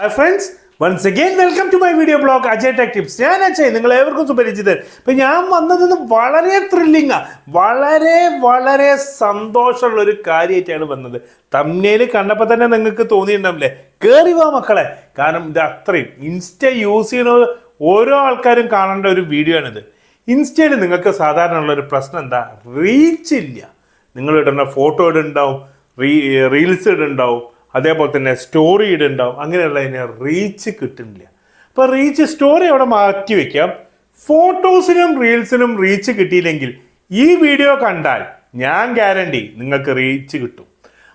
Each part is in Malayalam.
hi friends once again welcome to my video blog Ajay tech tips ഞാൻ അച്ഛൻ നിങ്ങൾ ഏവർക്കും സുപരിചിതൻ ഇപ്പം ഞാൻ വന്നതെന്ന് വളരെ ത്രില്ലിങ്ങാണ് വളരെ വളരെ സന്തോഷമുള്ള ഒരു കാര്യമായിട്ടാണ് വന്നത് തമ്മിൽ കണ്ടപ്പോൾ തന്നെ നിങ്ങൾക്ക് തോന്നിയിട്ടുണ്ടാവില്ലേ കയറി വാ മക്കളെ കാരണം ഇത് അത്രയും ഇൻസ്റ്റ യൂസ് ചെയ്യുന്ന ഓരോ ആൾക്കാരും കാണേണ്ട ഒരു വീഡിയോ ആണിത് ഇൻസ്റ്റയിൽ നിങ്ങൾക്ക് സാധാരണ ഉള്ള ഒരു പ്രശ്നം എന്താ റീച്ചില്ല നിങ്ങൾ ഇടുന്ന ഫോട്ടോ ഇടുണ്ടാവും റീ റീൽസ് ഇടുണ്ടാവും അതേപോലെ തന്നെ സ്റ്റോറി ഇടുണ്ടാവും അങ്ങനെയുള്ള അതിന് റീച്ച് കിട്ടുന്നില്ല അപ്പോൾ റീച്ച് സ്റ്റോറി അവിടെ മാറ്റി വെക്കാം ഫോട്ടോസിനും റീൽസിനും റീച്ച് കിട്ടിയില്ലെങ്കിൽ ഈ വീഡിയോ കണ്ടാൽ ഞാൻ ഗ്യാരണ്ടി നിങ്ങൾക്ക് റീച്ച് കിട്ടും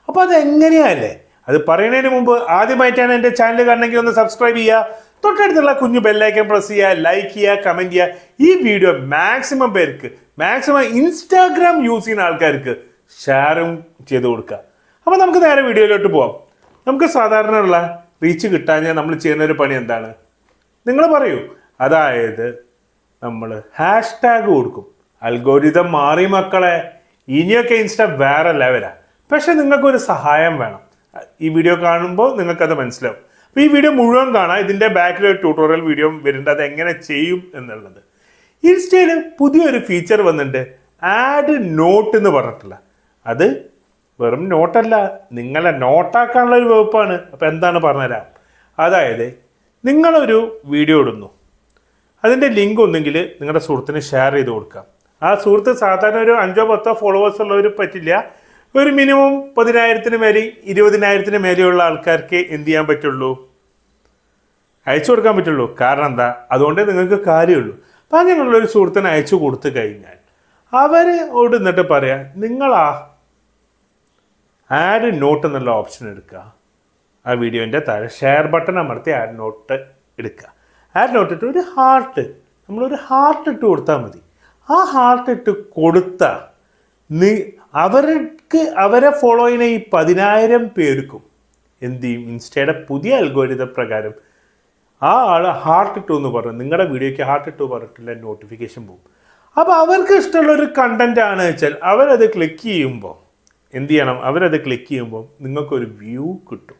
അപ്പോൾ അതെങ്ങനെയല്ലേ അത് പറയുന്നതിന് മുമ്പ് ആദ്യമായിട്ടാണ് എൻ്റെ ചാനൽ കാണണമെങ്കിൽ ഒന്ന് സബ്സ്ക്രൈബ് ചെയ്യുക തൊട്ടടുത്തുള്ള കുഞ്ഞു ബെല്ലൈക്കൻ പ്രസ് ചെയ്യുക ലൈക്ക് ചെയ്യുക കമൻറ്റ് ചെയ്യുക ഈ വീഡിയോ മാക്സിമം പേർക്ക് മാക്സിമം ഇൻസ്റ്റാഗ്രാം യൂസ് ചെയ്യുന്ന ആൾക്കാർക്ക് ഷെയറും ചെയ്ത് കൊടുക്കുക അപ്പോൾ നമുക്ക് നേരെ വീഡിയോയിലോട്ട് പോവാം നമുക്ക് സാധാരണയുള്ള റീച്ച് കിട്ടാഞ്ഞാൽ നമ്മൾ ചെയ്യുന്ന ഒരു പണി എന്താണ് നിങ്ങൾ പറയൂ അതായത് നമ്മൾ ഹാഷ് ടാഗ് കൊടുക്കും അൽഗോരിതം മാറി മക്കളെ ഇനിയൊക്കെ ഇൻസ്റ്റ വേറെ ലെവലാണ് പക്ഷെ നിങ്ങൾക്കൊരു സഹായം വേണം ഈ വീഡിയോ കാണുമ്പോൾ നിങ്ങൾക്കത് മനസ്സിലാവും അപ്പോൾ ഈ വീഡിയോ മുഴുവൻ കാണാം ഇതിൻ്റെ ബാക്കിൽ ഒരു ട്യൂട്ടോറിയൽ വീഡിയോ വരുന്നുണ്ട് അത് എങ്ങനെ ചെയ്യും എന്നുള്ളത് ഇൻസ്റ്റയിൽ പുതിയൊരു ഫീച്ചർ വന്നിട്ടുണ്ട് ആഡ് നോട്ട് എന്ന് പറഞ്ഞിട്ടുള്ള അത് വെറും നോട്ടല്ല നിങ്ങളെ നോട്ടാക്കാനുള്ള ഒരു വകുപ്പാണ് അപ്പോൾ എന്താണ് പറഞ്ഞുതരാം അതായത് നിങ്ങളൊരു വീഡിയോ ഇടുന്നു അതിൻ്റെ ലിങ്ക് ഒന്നുകിൽ നിങ്ങളുടെ സുഹൃത്തിന് ഷെയർ ചെയ്ത് കൊടുക്കാം ആ സുഹൃത്ത് സാധാരണ ഒരു അഞ്ചോ പത്തോ ഫോളോവേഴ്സ് ഉള്ളവർ പറ്റില്ല ഒരു മിനിമം പതിനായിരത്തിന് മേലെ ഇരുപതിനായിരത്തിന് മേലെയുള്ള ആൾക്കാർക്ക് എന്ത് ചെയ്യാൻ പറ്റുള്ളൂ അയച്ചു കൊടുക്കാൻ പറ്റുള്ളൂ കാരണം എന്താ അതുകൊണ്ട് നിങ്ങൾക്ക് കാര്യമുള്ളൂ അപ്പം അങ്ങനെയുള്ളൊരു സുഹൃത്തിനെ അയച്ചു കൊടുത്തു കഴിഞ്ഞാൽ അവരോട് എന്നിട്ട് പറയാം നിങ്ങളാ ആഡ് നോട്ട് എന്നുള്ള ഓപ്ഷൻ എടുക്കുക ആ വീഡിയോൻ്റെ താഴെ ഷെയർ ബട്ടൺ അമർത്തി ആഡ് നോട്ട് എടുക്കുക ആഡ് നോട്ട് ഇട്ട് ഒരു ഹാർട്ട് നമ്മളൊരു ഹാർട്ട് ഇട്ട് കൊടുത്താൽ മതി ആ ഹാർട്ട് ഇട്ട് കൊടുത്ത നീ അവർക്ക് അവരെ ഫോളോ ചെയ്യുന്ന ഈ പതിനായിരം പേർക്കും എന്ത് ചെയ്യും ഇൻസ്റ്റയുടെ പുതിയ അൽഗോരിത പ്രകാരം ആ ആൾ ഹാർട്ട് ഇട്ടു എന്ന് പറഞ്ഞു നിങ്ങളുടെ വീഡിയോയ്ക്ക് ഹാർട്ട് ഇട്ടു പറഞ്ഞിട്ടുള്ള നോട്ടിഫിക്കേഷൻ പോകും അപ്പോൾ അവർക്ക് ഇഷ്ടമുള്ള ഒരു കണ്ടൻ്റ് ആണ് വെച്ചാൽ അവരത് ക്ലിക്ക് ചെയ്യുമ്പോൾ എന്ത് ചെയ്യണം അവരത് ക്ലിക്ക് ചെയ്യുമ്പോൾ നിങ്ങൾക്കൊരു വ്യൂ കിട്ടും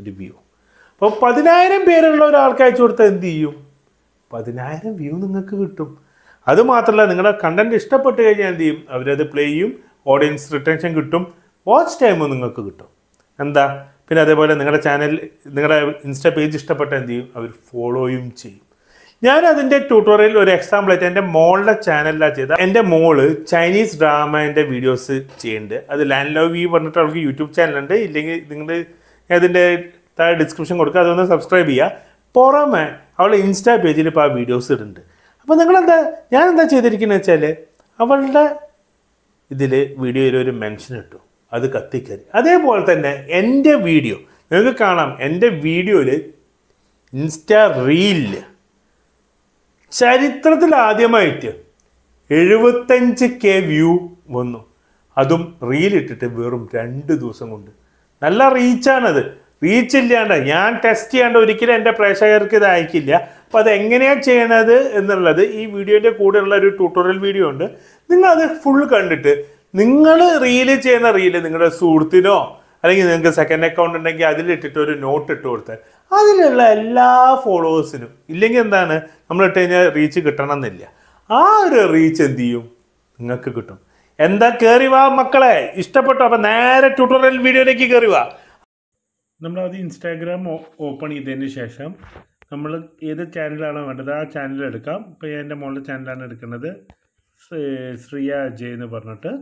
ഒരു വ്യൂ അപ്പോൾ പതിനായിരം പേരുള്ള ഒരാൾക്ക് അയച്ചു കൊടുത്താൽ എന്ത് ചെയ്യും പതിനായിരം വ്യൂ നിങ്ങൾക്ക് കിട്ടും അതുമാത്രമല്ല നിങ്ങളുടെ കണ്ടൻറ് ഇഷ്ടപ്പെട്ട് കഴിഞ്ഞാൽ എന്ത് ചെയ്യും അവരത് പ്ലേ ചെയ്യും ഓഡിയൻസ് റിട്ടൻഷൻ കിട്ടും വാച്ച് ടൈമും നിങ്ങൾക്ക് കിട്ടും എന്താ പിന്നെ അതേപോലെ നിങ്ങളുടെ ചാനൽ നിങ്ങളുടെ ഇൻസ്റ്റ പേജ് ഇഷ്ടപ്പെട്ട എന്ത് ചെയ്യും അവർ ഫോളോയും ചെയ്യും ഞാൻ അതിൻ്റെ ട്യൂട്ടോറിയൽ ഒരു എക്സാമ്പിൾ ആയിട്ട് എൻ്റെ മോളുടെ ചാനലിലാണ് ചെയ്ത എൻ്റെ മോള് ചൈനീസ് ഡ്രാമേൻ്റെ വീഡിയോസ് ചെയ്യുന്നുണ്ട് അത് ലാൻഡ് ലവ് ഈ പറഞ്ഞിട്ട് അവൾക്ക് യൂട്യൂബ് ചാനലുണ്ട് ഇല്ലെങ്കിൽ നിങ്ങൾ അതിൻ്റെ താഴെ ഡിസ്ക്രിപ്ഷൻ കൊടുക്കുക അതൊന്ന് സബ്സ്ക്രൈബ് ചെയ്യുക പുറമെ അവൾ ഇൻസ്റ്റാ പേജിൽ ഇപ്പോൾ ആ വീഡിയോസ് ഇടുന്നുണ്ട് അപ്പോൾ നിങ്ങളെന്താ ഞാൻ എന്താ ചെയ്തിരിക്കുന്നത് വെച്ചാൽ അവളുടെ ഇതിൽ വീഡിയോയിൽ ഒരു മെൻഷൻ ഇട്ടു അത് കത്തിക്കരി അതേപോലെ തന്നെ എൻ്റെ വീഡിയോ നിങ്ങൾക്ക് കാണാം എൻ്റെ വീഡിയോയിൽ ഇൻസ്റ്റാ റീലിൽ ചരിത്രത്തിൽ ആദ്യമായിട്ട് എഴുപത്തഞ്ച് കെ വ്യൂ വന്നു അതും റീലിട്ടിട്ട് വെറും രണ്ട് ദിവസം കൊണ്ട് നല്ല റീച്ചാണത് റീച്ച് ഇല്ലാണ്ട് ഞാൻ ടെസ്റ്റ് ചെയ്യാണ്ട് ഒരിക്കലും എൻ്റെ പ്രേക്ഷകർക്ക് ഇത് അയക്കില്ല അപ്പോൾ അത് എങ്ങനെയാണ് ചെയ്യണത് എന്നുള്ളത് ഈ വീഡിയോൻ്റെ കൂടെയുള്ള ഒരു ട്യൂട്ടോറിയൽ വീഡിയോ ഉണ്ട് നിങ്ങൾ അത് ഫുൾ കണ്ടിട്ട് നിങ്ങൾ റീല് ചെയ്യുന്ന റീല് നിങ്ങളുടെ സുഹൃത്തിനോ അല്ലെങ്കിൽ നിങ്ങൾക്ക് സെക്കൻഡ് അക്കൗണ്ട് ഉണ്ടെങ്കിൽ അതിലിട്ടിട്ട് ഒരു നോട്ട് ഇട്ട് കൊടുത്താൽ അതിലുള്ള എല്ലാ ഫോളോവേഴ്സിനും ഇല്ലെങ്കിൽ എന്താണ് നമ്മൾ ഇട്ട് കഴിഞ്ഞാൽ റീച്ച് കിട്ടണം എന്നില്ല ആ ഒരു റീച്ച് എന്ത് ചെയ്യും നിങ്ങൾക്ക് കിട്ടും എന്താ കയറി വാ മക്കളെ ഇഷ്ടപ്പെട്ടോ അപ്പം നേരെ ട്യൂട്ടോറിയൽ വീഡിയോയിലേക്ക് കയറി വാ നമ്മൾ അത് ഇൻസ്റ്റാഗ്രാം ഓപ്പൺ ചെയ്തതിന് ശേഷം നമ്മൾ ഏത് ചാനലാണോ വേണ്ടത് ആ ചാനൽ എടുക്കാം ഇപ്പോൾ എൻ്റെ മോളുടെ ചാനലാണ് എടുക്കുന്നത് ശ്രീയ അജയ് എന്ന് പറഞ്ഞിട്ട്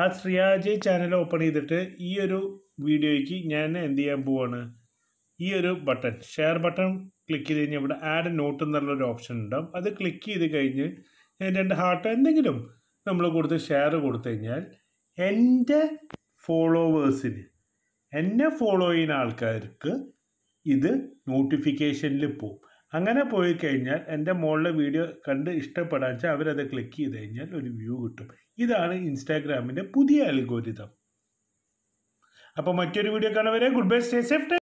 ആ ശ്രീയ അജയ് ചാനൽ ഓപ്പൺ ചെയ്തിട്ട് ഈ ഒരു വീഡിയോയ്ക്ക് ഞാൻ എന്ത് ചെയ്യാൻ പോവാണ് ഈ ഒരു ബട്ടൺ ഷെയർ ബട്ടൺ ക്ലിക്ക് ചെയ്ത് കഴിഞ്ഞാൽ ഇവിടെ ആഡ് നോട്ട് എന്നുള്ളൊരു ഓപ്ഷൻ ഉണ്ടാവും അത് ക്ലിക്ക് ചെയ്ത് കഴിഞ്ഞ് രണ്ട് ഹാർട്ട് എന്തെങ്കിലും നമ്മൾ കൊടുത്ത് ഷെയർ കൊടുത്തു കഴിഞ്ഞാൽ എൻ്റെ ഫോളോവേഴ്സിന് എന്നെ ഫോളോ ചെയ്യുന്ന ആൾക്കാർക്ക് ഇത് നോട്ടിഫിക്കേഷനിൽ പോവും അങ്ങനെ പോയി കഴിഞ്ഞാൽ എൻ്റെ മോളിലെ വീഡിയോ കണ്ട് ഇഷ്ടപ്പെടാൻ വെച്ചാൽ അവരത് ക്ലിക്ക് ചെയ്ത് കഴിഞ്ഞാൽ ഒരു വ്യൂ കിട്ടും ഇതാണ് ഇൻസ്റ്റാഗ്രാമിൻ്റെ പുതിയ അൽഗോരിതം അപ്പോൾ മറ്റൊരു വീഡിയോ കാണാൻ വരെ ഗുഡ് ബൈ സ്റ്റേ സേഫ്